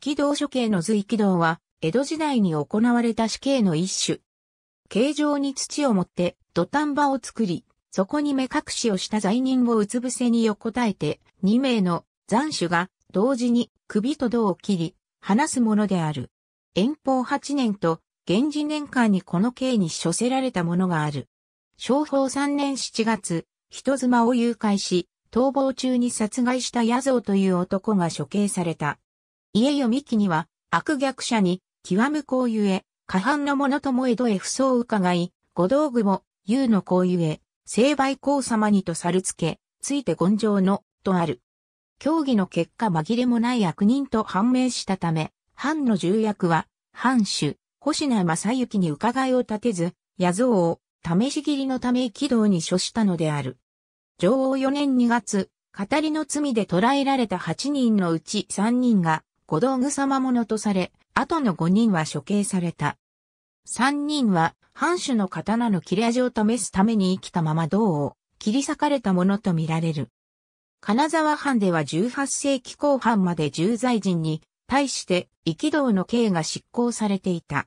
き道処刑の図き道は、江戸時代に行われた死刑の一種。形状に土を持って土壇場を作り、そこに目隠しをした罪人をうつ伏せに横たえて、2名の残首が同時に首と胴を切り、離すものである。遠方8年と、源氏年間にこの刑に処せられたものがある。昭法3年7月、人妻を誘拐し、逃亡中に殺害した野蔵という男が処刑された。家よみきには、悪逆者に、極むこうゆえ、過半の者とも江戸へ不相伺い、ご道具も、優のこうゆえ、成敗公様にと猿るつけ、ついて根性の、とある。協議の結果紛れもない悪人と判明したため、藩の重役は、藩主、星名正幸に伺いを立てず、野像を、試し切りのため軌道に処したのである。上王4年2月、語りの罪で捕らえられた8人のうち3人が、五道具様者とされ、後の五人は処刑された。三人は、藩主の刀の切れ味を試すために生きたまま銅を切り裂かれたものとみられる。金沢藩では18世紀後半まで重罪人に対して生道の刑が執行されていた。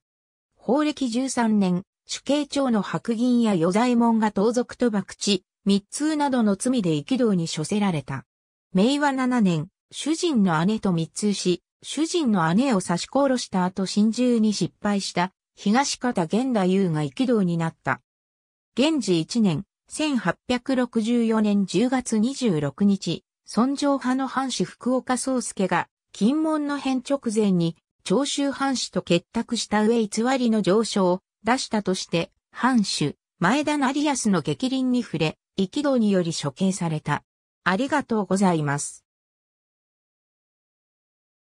法暦13年、主刑長の白銀や与罪門が盗賊と博打、密通などの罪で生道に処せられた。明和7年、主人の姉と密通し、主人の姉を刺し殺した後心中に失敗した東方玄太優が生道になった。現氏1年、1864年10月26日、尊上派の藩士福岡宗介が、金門の変直前に、長州藩士と結託した上偽りの上昇を出したとして、藩主、前田成康の激鱗に触れ、生道により処刑された。ありがとうございます。